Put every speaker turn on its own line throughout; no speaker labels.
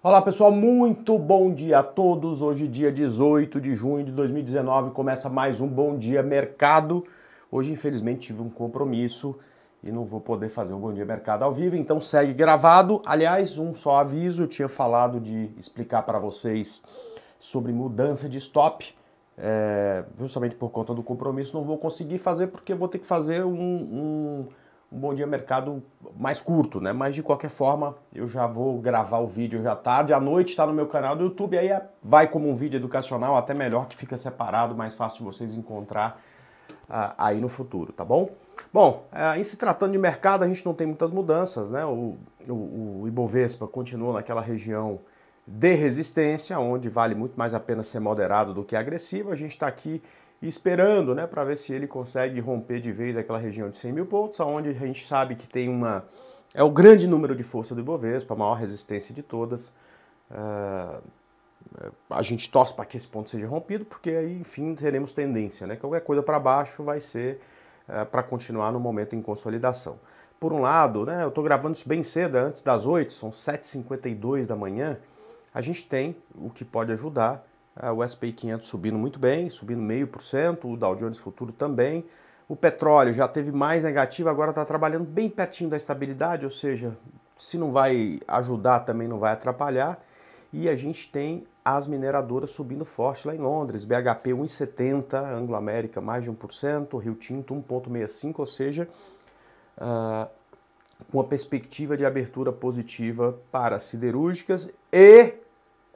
Olá pessoal, muito bom dia a todos. Hoje, dia 18 de junho de 2019, começa mais um Bom Dia Mercado. Hoje, infelizmente, tive um compromisso e não vou poder fazer o Bom Dia Mercado ao vivo, então segue gravado. Aliás, um só aviso: eu tinha falado de explicar para vocês sobre mudança de stop. É, justamente por conta do compromisso, não vou conseguir fazer porque vou ter que fazer um, um um Bom Dia Mercado mais curto, né? Mas de qualquer forma, eu já vou gravar o vídeo já tarde, à noite está no meu canal do YouTube, aí é, vai como um vídeo educacional, até melhor que fica separado, mais fácil de vocês encontrar uh, aí no futuro, tá bom? Bom, uh, em se tratando de mercado, a gente não tem muitas mudanças, né? O, o, o Ibovespa continua naquela região de resistência, onde vale muito mais a pena ser moderado do que agressivo. A gente está aqui esperando né, para ver se ele consegue romper de vez aquela região de 100 mil pontos, onde a gente sabe que tem uma. É o grande número de força do Ibovespa, a maior resistência de todas. Uh, a gente torce para que esse ponto seja rompido, porque aí, enfim, teremos tendência, né? Qualquer coisa para baixo vai ser uh, é, para continuar no momento em consolidação. Por um lado, né, eu estou gravando isso bem cedo, é antes das 8, são 7h52 da manhã, a gente tem o que pode ajudar o S&P 500 subindo muito bem, subindo meio por cento, o Dow Jones Futuro também. O petróleo já teve mais negativo, agora está trabalhando bem pertinho da estabilidade, ou seja, se não vai ajudar também não vai atrapalhar. E a gente tem as mineradoras subindo forte lá em Londres, BHP 1,70, Anglo América mais de 1%, Rio Tinto 1,65, ou seja, uh, com uma perspectiva de abertura positiva para siderúrgicas e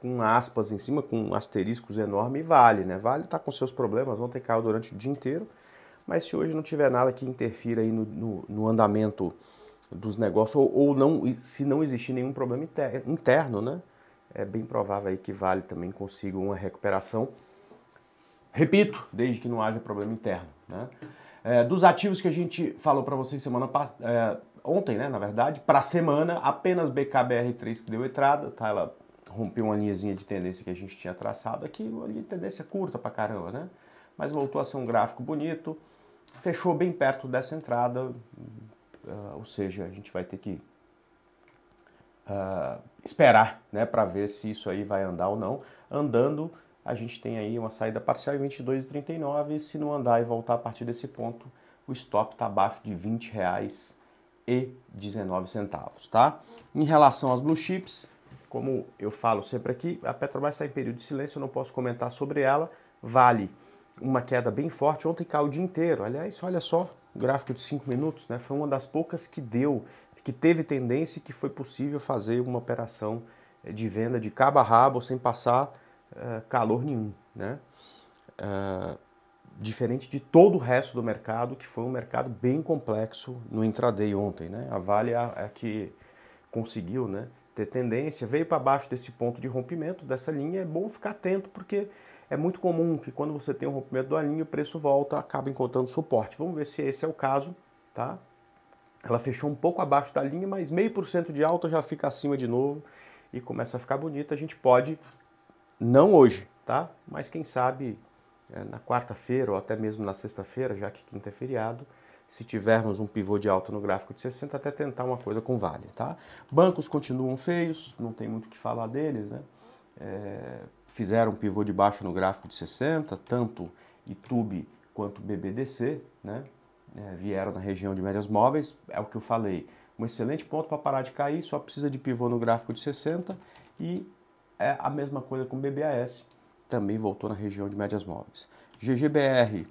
com aspas em cima, com asteriscos enorme, Vale, né? Vale está com seus problemas, ontem caiu durante o dia inteiro, mas se hoje não tiver nada que interfira aí no, no, no andamento dos negócios, ou, ou, não, se não existir nenhum problema interno, né? É bem provável aí que Vale também consiga uma recuperação. Repito, desde que não haja problema interno, né? É, dos ativos que a gente falou para vocês semana é, ontem, né, na verdade, para a semana, apenas BKBR3 que deu entrada, tá? Ela rompeu uma linhazinha de tendência que a gente tinha traçado aqui, uma linha de tendência curta pra caramba, né? Mas voltou a ser um gráfico bonito, fechou bem perto dessa entrada, uh, ou seja, a gente vai ter que uh, esperar, né, para ver se isso aí vai andar ou não. Andando, a gente tem aí uma saída parcial em 22,39, se não andar e voltar a partir desse ponto, o stop está abaixo de 20 reais e 19 centavos, tá? Em relação às blue chips, como eu falo sempre aqui, a Petrobras está em período de silêncio, eu não posso comentar sobre ela. Vale uma queda bem forte, ontem caiu o dia inteiro. Aliás, olha só, gráfico de 5 minutos, né? Foi uma das poucas que deu, que teve tendência e que foi possível fazer uma operação eh, de venda de cabo a rabo sem passar uh, calor nenhum, né? Uh, diferente de todo o resto do mercado, que foi um mercado bem complexo no intraday ontem, né? A Vale é a, é a que conseguiu, né? ter tendência, veio para baixo desse ponto de rompimento dessa linha, é bom ficar atento porque é muito comum que quando você tem um rompimento da linha, o preço volta, acaba encontrando suporte. Vamos ver se esse é o caso, tá? Ela fechou um pouco abaixo da linha, mas meio por cento de alta já fica acima de novo e começa a ficar bonita. A gente pode, não hoje, tá? Mas quem sabe é, na quarta-feira ou até mesmo na sexta-feira, já que quinta é feriado, se tivermos um pivô de alta no gráfico de 60, até tentar uma coisa com vale, tá? Bancos continuam feios, não tem muito o que falar deles, né? É, fizeram um pivô de baixo no gráfico de 60, tanto YouTube quanto BBDC, né? É, vieram na região de médias móveis, é o que eu falei. Um excelente ponto para parar de cair, só precisa de pivô no gráfico de 60 e é a mesma coisa com BBAS, também voltou na região de médias móveis. GGBR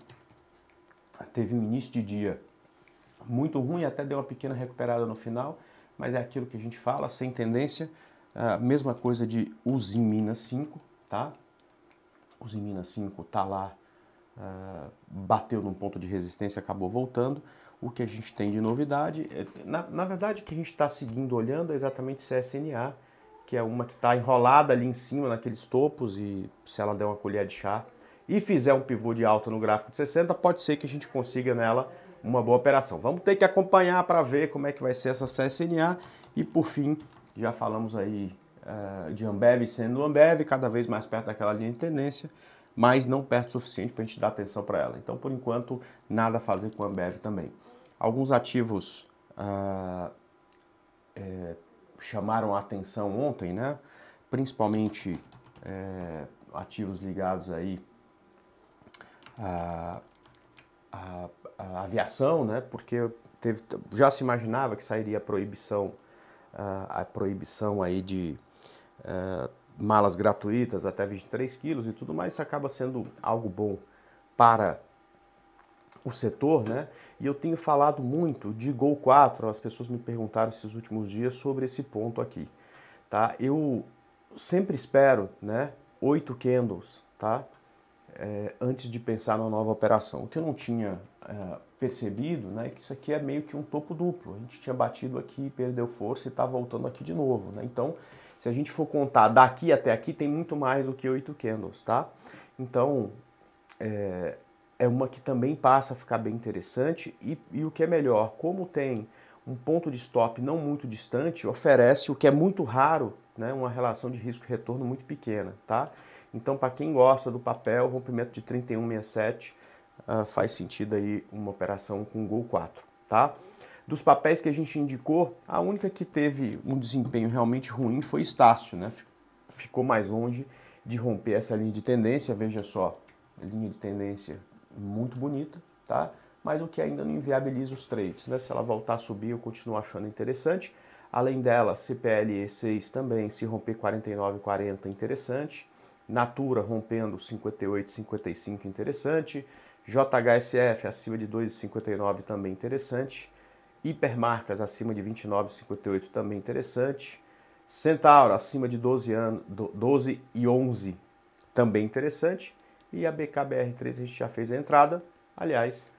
teve um início de dia muito ruim, até deu uma pequena recuperada no final, mas é aquilo que a gente fala, sem tendência. A ah, mesma coisa de Usimina 5, tá? Usimina 5 tá lá, ah, bateu num ponto de resistência, acabou voltando. O que a gente tem de novidade, é, na, na verdade, o que a gente está seguindo, olhando, é exatamente CSNA, que é uma que está enrolada ali em cima, naqueles topos, e se ela der uma colher de chá e fizer um pivô de alta no gráfico de 60, pode ser que a gente consiga nela uma boa operação. Vamos ter que acompanhar para ver como é que vai ser essa CSNA e por fim, já falamos aí uh, de Ambev sendo Ambev, cada vez mais perto daquela linha de tendência, mas não perto o suficiente para a gente dar atenção para ela. Então, por enquanto, nada a fazer com a Ambev também. Alguns ativos uh, é, chamaram a atenção ontem, né? principalmente é, ativos ligados aí ah, a, a a aviação, né? Porque teve, já se imaginava que sairia a proibição, ah, a proibição aí de eh, malas gratuitas até 23 quilos e tudo mais, isso acaba sendo algo bom para o setor, né? E eu tenho falado muito de Gol 4, as pessoas me perguntaram esses últimos dias sobre esse ponto aqui, tá? Eu sempre espero, né, Oito candles, tá? É, antes de pensar na nova operação, o que eu não tinha eh, percebido né, que isso aqui é meio que um topo duplo. A gente tinha batido aqui, perdeu força e está voltando aqui de novo. Né? Então, se a gente for contar daqui até aqui, tem muito mais do que oito candles, tá? Então, é, é uma que também passa a ficar bem interessante. E, e o que é melhor, como tem um ponto de stop não muito distante, oferece o que é muito raro, né, uma relação de risco-retorno muito pequena, tá? Então, para quem gosta do papel, rompimento de 3167 uh, faz sentido aí uma operação com Gol 4, tá? Dos papéis que a gente indicou, a única que teve um desempenho realmente ruim foi Estácio, né? Ficou mais longe de romper essa linha de tendência, veja só, linha de tendência muito bonita, tá? Mas o que ainda não inviabiliza os trades, né? Se ela voltar a subir, eu continuo achando interessante. Além dela, CPLE 6 também, se romper 49,40 interessante. Natura rompendo 58,55 interessante. JHSF acima de 2,59 também interessante. Hipermarcas acima de 29,58 também interessante. Centauro acima de 12, anos, 12 e 11 também interessante. E a BKBR3 a gente já fez a entrada. Aliás,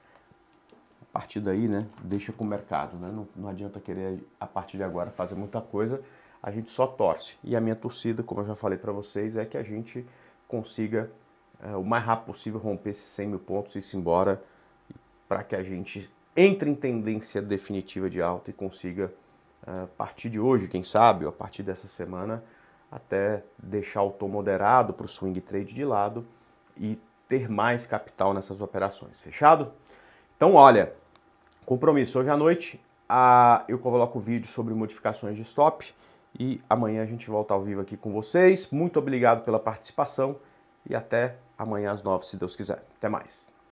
a partir daí, né, deixa com o mercado, né? Não, não adianta querer a partir de agora fazer muita coisa. A gente só torce. E a minha torcida, como eu já falei para vocês, é que a gente consiga é, o mais rápido possível romper esses 100 mil pontos e ir embora para que a gente entre em tendência definitiva de alta e consiga, é, a partir de hoje, quem sabe, ou a partir dessa semana, até deixar o tom moderado para o swing trade de lado e ter mais capital nessas operações. Fechado? Então, olha, compromisso hoje à noite. a eu coloco o vídeo sobre modificações de stop e amanhã a gente volta ao vivo aqui com vocês. Muito obrigado pela participação e até amanhã às nove, se Deus quiser. Até mais.